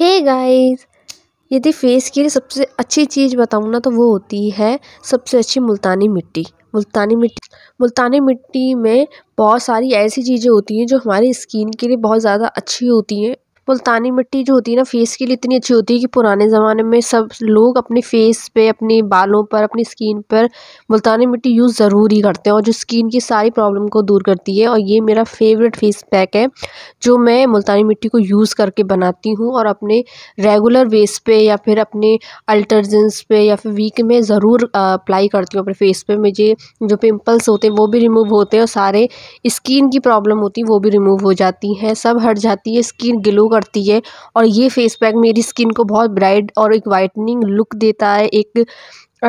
hey guys यदि face के लिए सबसे अच्छी चीज़ बताऊँ ना तो वो होती है सबसे अच्छी मुल्तानी मिट्टी मुल्तानी मिट्टी मुल्तानी मिट्टी में बहुत सारी ऐसी चीज़ें होती हैं जो हमारी स्किन के लिए बहुत ज़्यादा अच्छी होती हैं मुल्तानी मिट्टी जो होती है ना फेस के लिए इतनी अच्छी होती है कि पुराने ज़माने में सब लोग अपने फेस पे अपने बालों पर अपनी स्किन पर मुल्तानी मिट्टी यूज़ ज़रूर ही करते हैं और जो स्किन की सारी प्रॉब्लम को दूर करती है और ये मेरा फेवरेट फेस पैक है जो मैं मुल्तानी मिट्टी को यूज़ करके बनाती हूँ और अपने रेगुलर वेस पे या फिर अपने अल्टरजेंस पे या फिर वीक में ज़रूर अप्लाई करती हूँ अपने फेस पर मुझे जो पिम्पल्स होते हैं वो भी रिमूव होते हैं और सारे स्किन की प्रॉब्लम होती है वो भी रिमूव हो जाती हैं सब हट जाती है स्किन ग्लो कर करती है और ये फेस पैक मेरी स्किन को बहुत ब्राइट और एक वाइटनिंग लुक देता है एक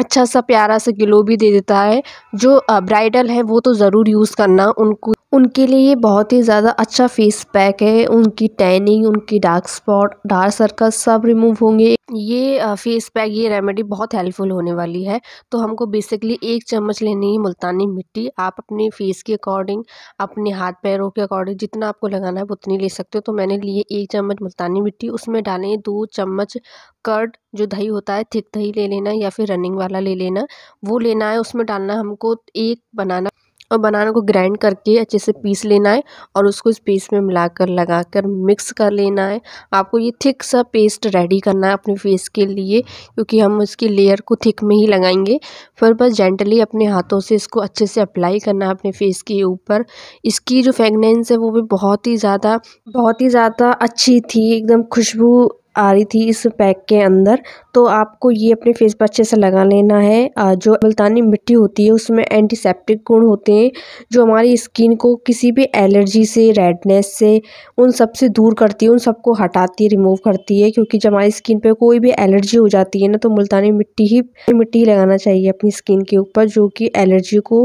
अच्छा सा प्यारा सा ग्लो भी दे देता है जो ब्राइडल है वो तो ज़रूर यूज़ करना उनको उनके लिए ये बहुत ही ज़्यादा अच्छा फेस पैक है उनकी टैनिंग उनकी डार्क स्पॉट डार्क सर्कल सब रिमूव होंगे ये फेस पैक ये रेमेडी बहुत हेल्पफुल होने वाली है तो हमको बेसिकली एक चम्मच लेनी है मुल्तानी मिट्टी आप अपने फेस के अकॉर्डिंग अपने हाथ पैरों के अकॉर्डिंग जितना आपको लगाना है उतनी ले सकते हो तो मैंने लिए एक चम्मच मुल्तानी मिट्टी उसमें डालें दो चम्मच कर्ड जो दही होता है थिक दही ले लेना या फिर रनिंग वाला ले लेना वो लेना है उसमें डालना हमको एक बनाना और बनाना को ग्राइंड करके अच्छे से पीस लेना है और उसको इस पेस्ट में मिलाकर लगाकर मिक्स कर लेना है आपको ये थिक सा पेस्ट रेडी करना है अपने फेस के लिए क्योंकि हम उसकी लेयर को थिक में ही लगाएंगे फिर बस जेंटली अपने हाथों से इसको अच्छे से अप्लाई करना है अपने फेस के ऊपर इसकी जो फ्रेगनेंस है वो भी बहुत ही ज़्यादा बहुत ही ज़्यादा अच्छी थी एकदम खुशबू आ रही थी इस पैक के अंदर तो आपको ये अपने फेस पर अच्छे से लगा लेना है जो मुल्तानी मिट्टी होती है उसमें एंटीसेप्टिक गुण होते हैं जो हमारी स्किन को किसी भी एलर्जी से रेडनेस से उन सब से दूर करती है उन सबको हटाती है रिमूव करती है क्योंकि जब हमारी स्किन पर कोई भी एलर्जी हो जाती है ना तो मुल्तानी मिट्टी ही मिट्टी ही लगाना चाहिए अपनी स्किन के ऊपर जो कि एलर्जी को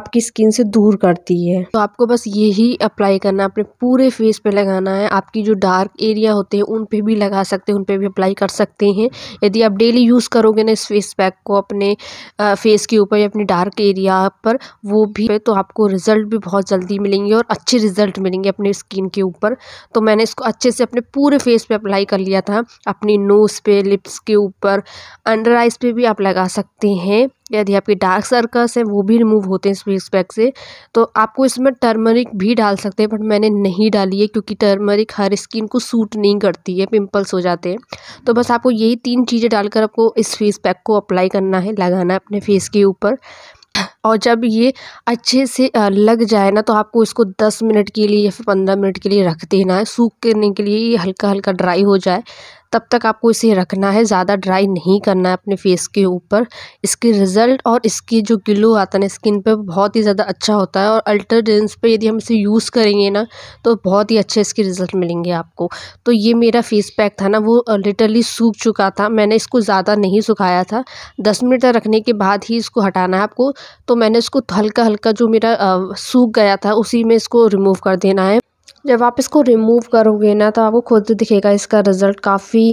आपकी स्किन से दूर करती है तो आपको बस यही अप्लाई करना अपने पूरे फेस पे लगाना है आपकी जो डार्क एरिया होते हैं उन पे भी लगा सकते सकते हैं उन पर भी अप्लाई कर सकते हैं यदि आप डेली यूज़ करोगे ना इस फेस पैक को अपने फेस के ऊपर या अपने डार्क एरिया पर वो भी तो आपको रिज़ल्ट भी बहुत जल्दी मिलेंगे और अच्छे रिज़ल्ट मिलेंगे अपने स्किन के ऊपर तो मैंने इसको अच्छे से अपने पूरे फेस पे अप्लाई कर लिया था अपनी नोज़ पे लिप्स के ऊपर अंडर आइज़ पे भी आप लगा सकते हैं यदि आपके डार्क सर्कल्स हैं वो भी रिमूव होते हैं इस फेस पैक से तो आपको इसमें टर्मरिक भी डाल सकते हैं बट मैंने नहीं डाली है क्योंकि टर्मरिक हर स्किन को सूट नहीं करती है पिंपल्स हो जाते हैं तो बस आपको यही तीन चीज़ें डालकर आपको इस फेस पैक को अप्लाई करना है लगाना है अपने फेस के ऊपर और जब ये अच्छे से लग जाए ना तो आपको इसको दस मिनट के लिए या फिर पंद्रह मिनट के लिए रख देना है सूख करने के लिए ये हल्का हल्का ड्राई हो जाए तब तक आपको इसे रखना है ज़्यादा ड्राई नहीं करना है अपने फेस के ऊपर इसके रिज़ल्ट और इसकी जो ग्लो आता है ना स्किन पे बहुत ही ज़्यादा अच्छा होता है और अल्ट्रा जेंस पे यदि हम इसे यूज़ करेंगे ना तो बहुत ही अच्छे इसके रिज़ल्ट मिलेंगे आपको तो ये मेरा फेस पैक था ना वो लिटरली सूख चुका था मैंने इसको ज़्यादा नहीं सुखाया था दस मिनट रखने के बाद ही इसको हटाना है आपको तो मैंने इसको हल्का हल्का जो मेरा सूख गया था उसी में इसको रिमूव कर देना है जब आप इसको रिमूव करोगे ना तो आपको खुद दिखेगा इसका रिज़ल्ट काफ़ी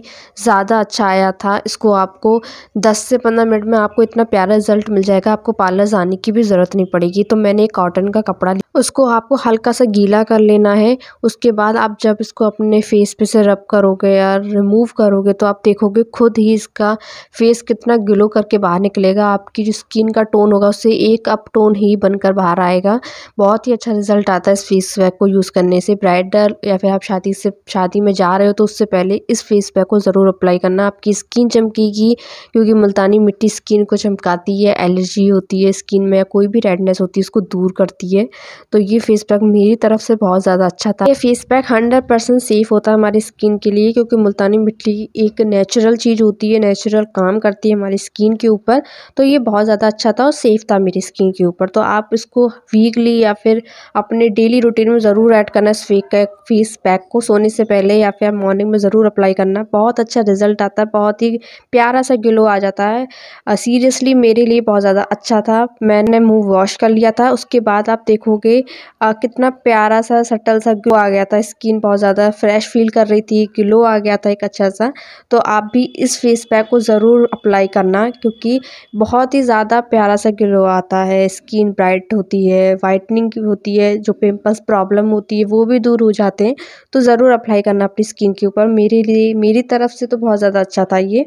ज़्यादा अच्छा आया था इसको आपको 10 से 15 मिनट में आपको इतना प्यारा रिज़ल्ट मिल जाएगा आपको पार्लर जाने की भी ज़रूरत नहीं पड़ेगी तो मैंने एक कॉटन का कपड़ा लिया उसको आपको हल्का सा गीला कर लेना है उसके बाद आप जब इसको अपने फेस पे से रब करोगे या रिमूव करोगे तो आप देखोगे खुद ही इसका फेस कितना ग्लो करके बाहर निकलेगा आपकी जो स्किन का टोन होगा उससे एक अप टोन ही बनकर बाहर आएगा बहुत ही अच्छा रिजल्ट आता है इस फेस वैक को यूज़ करने से ब्राइडल या फिर आप शादी से शादी में जा रहे हो तो उससे पहले इस फेस पैक को ज़रूर अप्लाई करना आपकी स्किन चमकेगी क्योंकि मुल्तानी मिट्टी स्किन को चमकाती है एलर्जी होती है स्किन में या कोई भी रेडनेस होती है उसको दूर करती है तो ये फेस पैक मेरी तरफ से बहुत ज़्यादा अच्छा था ये face pack hundred percent safe होता है हमारी स्किन के लिए क्योंकि मुल्तानी मिट्टी एक नेचुरल चीज़ होती है नेचुरल काम करती है हमारी स्किन के ऊपर तो ये बहुत ज़्यादा अच्छा था और सेफ था मेरी स्किन के ऊपर तो आप इसको वीकली या फिर अपने डेली रूटीन में ज़रूर ऐड करना इस फी फीस पैक को सोने से पहले या फिर मॉर्निंग में ज़रूर अप्लाई करना बहुत अच्छा रिजल्ट आता है बहुत ही प्यारा सा ग्लो आ जाता है सीरियसली मेरे लिए बहुत ज़्यादा अच्छा था मैंने मुंह वॉश कर लिया था उसके बाद आप देखोगे कितना प्यारा सा सटल सा ग्लो आ गया था स्किन बहुत ज़्यादा फ्रेश फील कर रही थी ग्लो आ गया था एक अच्छा सा तो आप भी इस फेस पैक को ज़रूर अप्लाई करना क्योंकि बहुत ही ज़्यादा प्यारा सा ग्लो आता है स्किन ब्राइट होती है वाइटनिंग होती है जो पिम्पल्स प्रॉब्लम होती है वो भी भी दूर हो जाते हैं तो ज़रूर अप्लाई करना अपनी स्किन के ऊपर मेरे लिए मेरी तरफ से तो बहुत ज़्यादा अच्छा था ये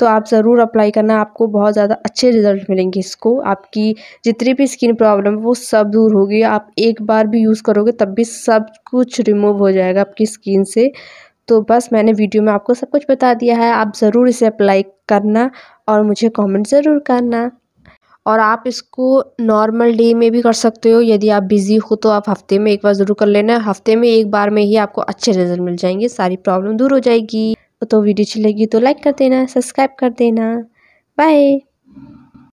तो आप ज़रूर अप्लाई करना आपको बहुत ज़्यादा अच्छे रिजल्ट मिलेंगे इसको आपकी जितनी भी स्किन प्रॉब्लम वो सब दूर होगी आप एक बार भी यूज़ करोगे तब भी सब कुछ रिमूव हो जाएगा आपकी स्किन से तो बस मैंने वीडियो में आपको सब कुछ बता दिया है आप ज़रूर इसे अप्लाई करना और मुझे कमेंट ज़रूर करना और आप इसको नॉर्मल डे में भी कर सकते हो यदि आप बिज़ी हो तो आप हफ्ते में एक बार ज़रूर कर लेना हफ्ते में एक बार में ही आपको अच्छे रिजल्ट मिल जाएंगे सारी प्रॉब्लम दूर हो जाएगी तो वीडियो अच्छी लगी तो लाइक कर देना सब्सक्राइब कर देना बाय